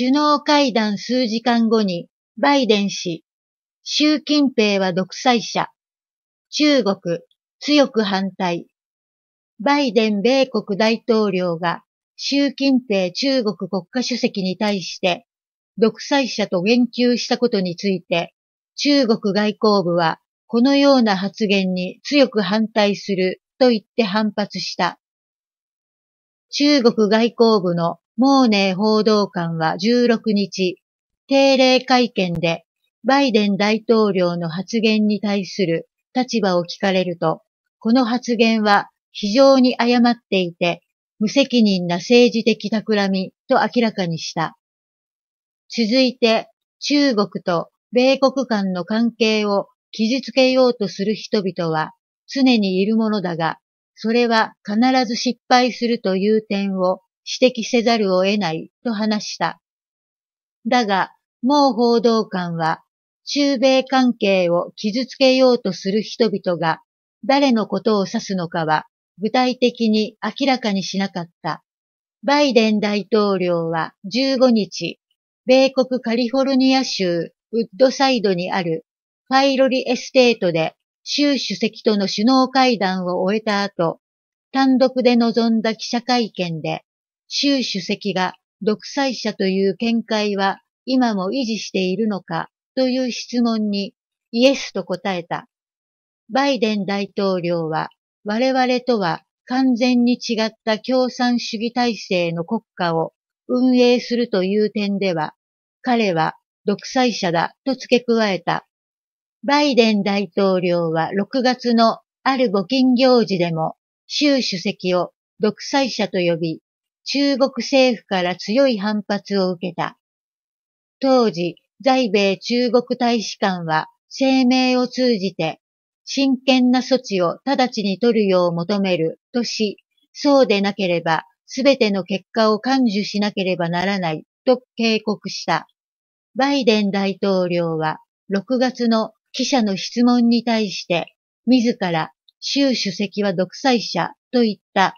首脳会談数時間後に、バイデン氏、習近平は独裁者、中国、強く反対。バイデン米国大統領が習近平中国国家主席に対して独裁者と言及したことについて中国外交部はこのような発言に強く反対すると言って反発した。中国外交部のモーネー報道官は16日、定例会見でバイデン大統領の発言に対する立場を聞かれると、この発言は非常に誤っていて、無責任な政治的企みと明らかにした。続いて、中国と米国間の関係を傷つけようとする人々は常にいるものだが、それは必ず失敗するという点を指摘せざるを得ないと話した。だが、もう報道官は、中米関係を傷つけようとする人々が誰のことを指すのかは具体的に明らかにしなかった。バイデン大統領は15日、米国カリフォルニア州ウッドサイドにあるファイロリエステートで習主席との首脳会談を終えた後、単独で臨んだ記者会見で、習主席が独裁者という見解は今も維持しているのかという質問にイエスと答えた。バイデン大統領は我々とは完全に違った共産主義体制の国家を運営するという点では、彼は独裁者だと付け加えた。バイデン大統領は6月のある募金行事でも習主席を独裁者と呼び、中国政府から強い反発を受けた。当時、在米中国大使館は声明を通じて、真剣な措置を直ちに取るよう求めるとし、そうでなければ全ての結果を感受しなければならないと警告した。バイデン大統領は6月の記者の質問に対して、自ら習主席は独裁者といった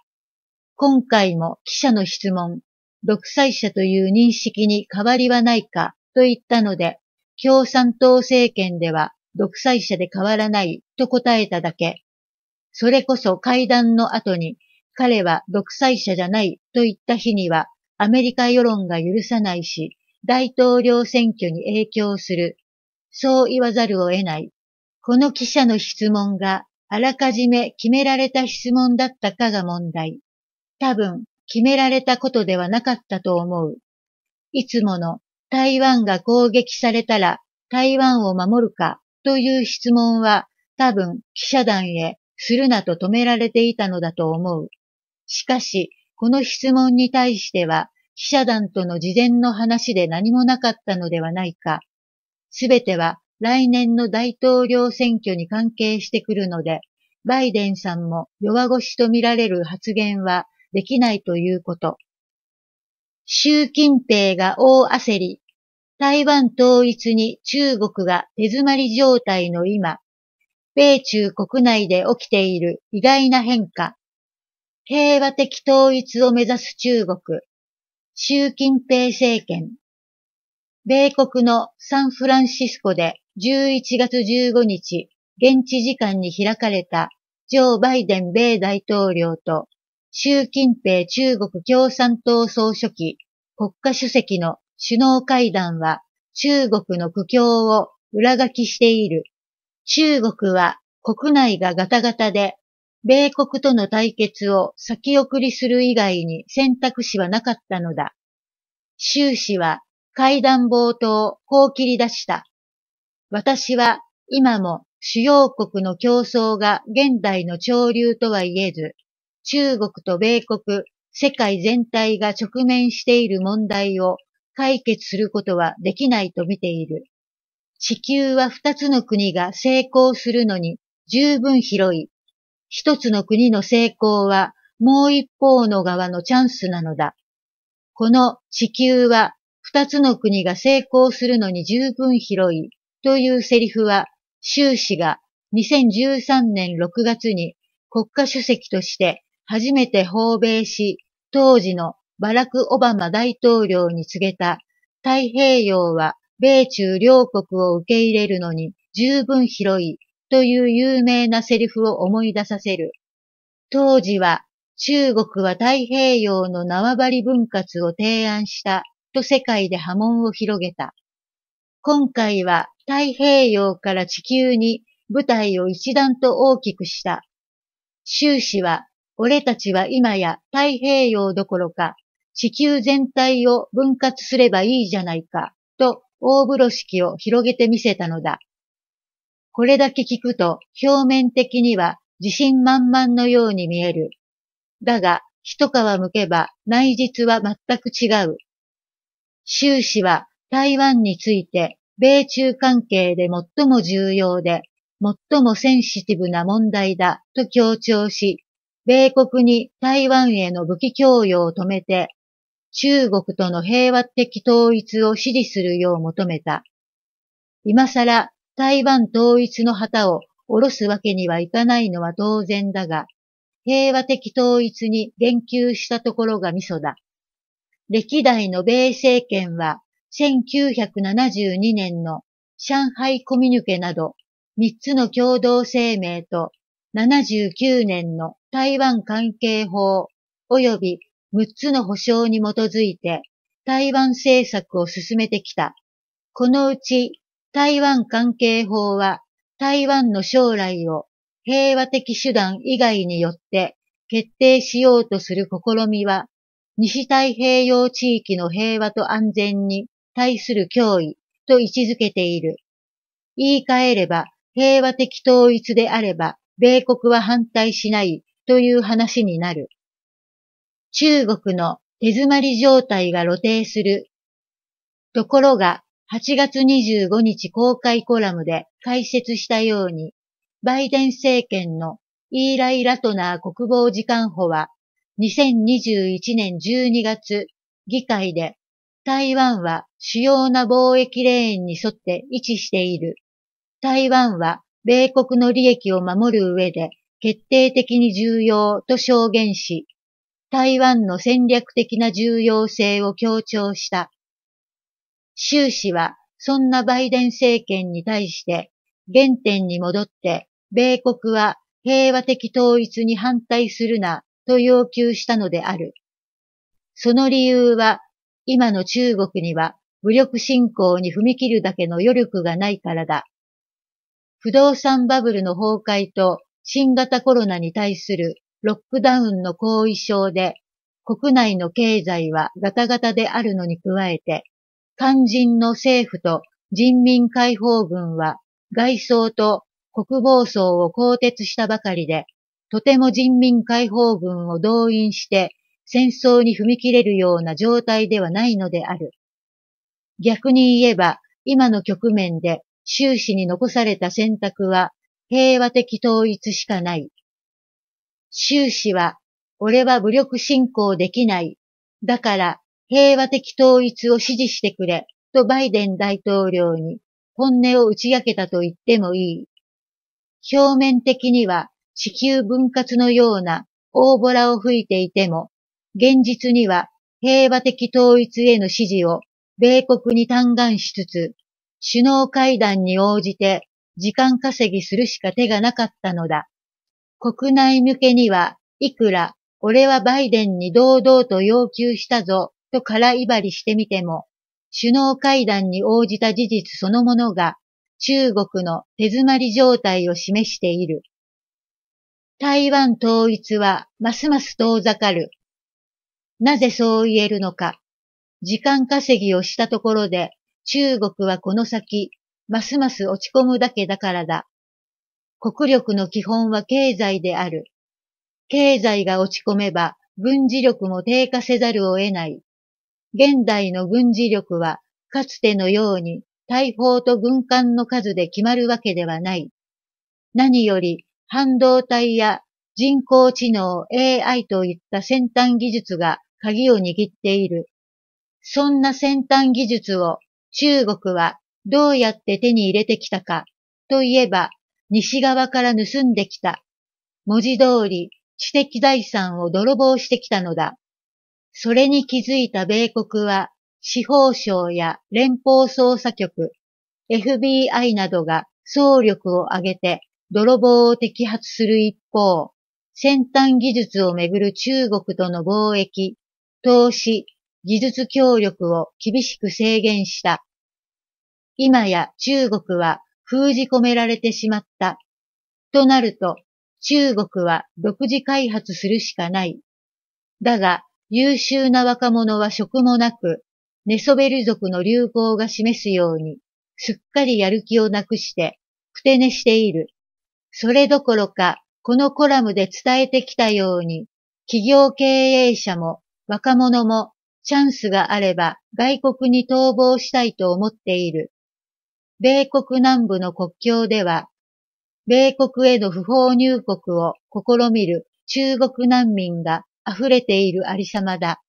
今回も記者の質問、独裁者という認識に変わりはないかと言ったので、共産党政権では独裁者で変わらないと答えただけ。それこそ会談の後に彼は独裁者じゃないと言った日にはアメリカ世論が許さないし、大統領選挙に影響する。そう言わざるを得ない。この記者の質問があらかじめ決められた質問だったかが問題。多分決められたことではなかったと思う。いつもの台湾が攻撃されたら台湾を守るかという質問は多分記者団へするなと止められていたのだと思う。しかし、この質問に対しては記者団との事前の話で何もなかったのではないか。すべては来年の大統領選挙に関係してくるので、バイデンさんも弱腰とみられる発言はできないということ。習近平が大焦り、台湾統一に中国が手詰まり状態の今、米中国内で起きている意外な変化、平和的統一を目指す中国、習近平政権、米国のサンフランシスコで11月15日、現地時間に開かれたジョー・バイデン米大統領と習近平中国共産党総書記、国家主席の首脳会談は中国の苦境を裏書きしている。中国は国内がガタガタで、米国との対決を先送りする以外に選択肢はなかったのだ。習氏は会談冒頭こう切り出した。私は今も主要国の競争が現代の潮流とは言えず、中国と米国、世界全体が直面している問題を解決することはできないと見ている。地球は二つの国が成功するのに十分広い。一つの国の成功はもう一方の側のチャンスなのだ。この地球は二つの国が成功するのに十分広いというセリフは、習氏が2013年6月に国家主席として初めて訪米し、当時のバラク・オバマ大統領に告げた太平洋は米中両国を受け入れるのに十分広いという有名なセリフを思い出させる。当時は中国は太平洋の縄張り分割を提案したと世界で波紋を広げた。今回は太平洋から地球に舞台を一段と大きくした。習氏は俺たちは今や太平洋どころか、地球全体を分割すればいいじゃないか、と大風呂敷を広げてみせたのだ。これだけ聞くと表面的には自信満々のように見える。だが、一皮むけば内実は全く違う。習氏は台湾について米中関係で最も重要で、最もセンシティブな問題だと強調し、米国に台湾への武器供与を止めて、中国との平和的統一を支持するよう求めた。今更台湾統一の旗を下ろすわけにはいかないのは当然だが、平和的統一に言及したところがミソだ。歴代の米政権は1972年の上海コミュニケなど3つの共同声明と79年の台湾関係法及び6つの保障に基づいて台湾政策を進めてきた。このうち台湾関係法は台湾の将来を平和的手段以外によって決定しようとする試みは西太平洋地域の平和と安全に対する脅威と位置づけている。言い換えれば平和的統一であれば米国は反対しないという話になる。中国の手詰まり状態が露呈する。ところが、8月25日公開コラムで解説したように、バイデン政権のイーライ・ラトナー国防次官補は、2021年12月、議会で、台湾は主要な貿易レーンに沿って位置している。台湾は米国の利益を守る上で決定的に重要と証言し、台湾の戦略的な重要性を強調した。習氏はそんなバイデン政権に対して原点に戻って米国は平和的統一に反対するなと要求したのである。その理由は今の中国には武力侵攻に踏み切るだけの余力がないからだ。不動産バブルの崩壊と新型コロナに対するロックダウンの後遺症で、国内の経済はガタガタであるのに加えて、肝心の政府と人民解放軍は外相と国防相を更迭したばかりで、とても人民解放軍を動員して戦争に踏み切れるような状態ではないのである。逆に言えば、今の局面で終始に残された選択は平和的統一しかない。終始は、俺は武力侵攻できない。だから平和的統一を支持してくれ、とバイデン大統領に本音を打ち明けたと言ってもいい。表面的には地球分割のような大ボラを吹いていても、現実には平和的統一への支持を米国に嘆願しつつ、首脳会談に応じて時間稼ぎするしか手がなかったのだ。国内向けには、いくら、俺はバイデンに堂々と要求したぞ、と空威張りしてみても、首脳会談に応じた事実そのものが、中国の手詰まり状態を示している。台湾統一はますます遠ざかる。なぜそう言えるのか。時間稼ぎをしたところで、中国はこの先、ますます落ち込むだけだからだ。国力の基本は経済である。経済が落ち込めば軍事力も低下せざるを得ない。現代の軍事力はかつてのように大砲と軍艦の数で決まるわけではない。何より半導体や人工知能 AI といった先端技術が鍵を握っている。そんな先端技術を中国はどうやって手に入れてきたか、といえば、西側から盗んできた。文字通り、知的財産を泥棒してきたのだ。それに気づいた米国は、司法省や連邦捜査局、FBI などが総力を挙げて泥棒を摘発する一方、先端技術をめぐる中国との貿易、投資、技術協力を厳しく制限した。今や中国は封じ込められてしまった。となると、中国は独自開発するしかない。だが、優秀な若者は職もなく、寝そべる族の流行が示すように、すっかりやる気をなくして、くて寝している。それどころか、このコラムで伝えてきたように、企業経営者も若者もチャンスがあれば外国に逃亡したいと思っている。米国南部の国境では、米国への不法入国を試みる中国難民が溢れているありさまだ。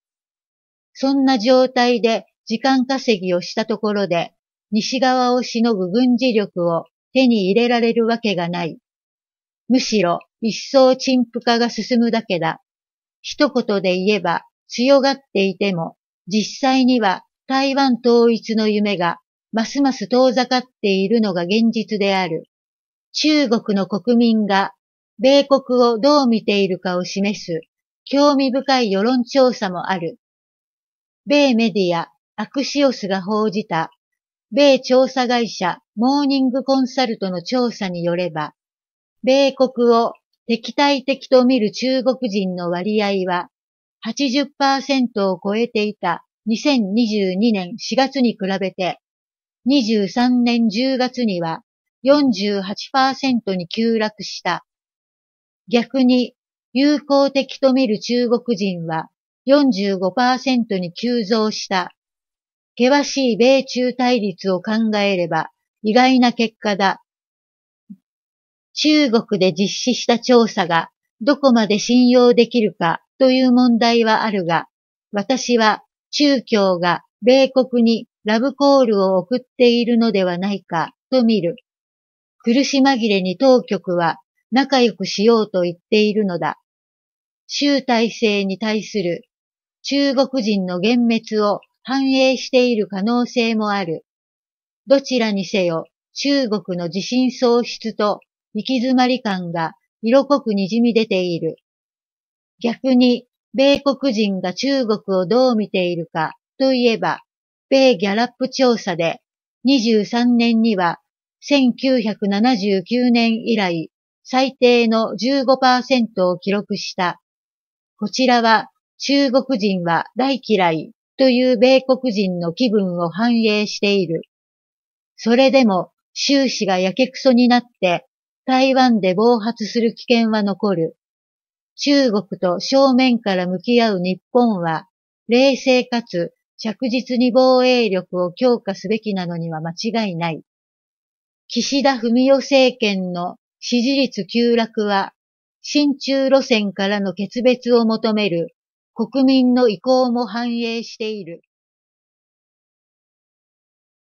そんな状態で時間稼ぎをしたところで、西側をしのぐ軍事力を手に入れられるわけがない。むしろ一層陳腐化が進むだけだ。一言で言えば強がっていても、実際には台湾統一の夢がますます遠ざかっているのが現実である。中国の国民が米国をどう見ているかを示す興味深い世論調査もある。米メディアアクシオスが報じた米調査会社モーニングコンサルトの調査によれば、米国を敵対的と見る中国人の割合は80%を超えていた2022年4月に比べて23年10月には48%に急落した。逆に友好的と見る中国人は45%に急増した。険しい米中対立を考えれば意外な結果だ。中国で実施した調査がどこまで信用できるかという問題はあるが、私は中共が米国にラブコールを送っているのではないかと見る。苦し紛れに当局は仲良くしようと言っているのだ。集大成に対する中国人の幻滅を反映している可能性もある。どちらにせよ中国の自信喪失と行き詰まり感が色濃く滲み出ている。逆に米国人が中国をどう見ているかといえば、米ギャラップ調査で23年には1979年以来最低の15%を記録した。こちらは中国人は大嫌いという米国人の気分を反映している。それでも収支がやけくそになって台湾で暴発する危険は残る。中国と正面から向き合う日本は冷静かつ着実に防衛力を強化すべきなのには間違いない。岸田文雄政権の支持率急落は、親中路線からの決別を求める国民の意向も反映している。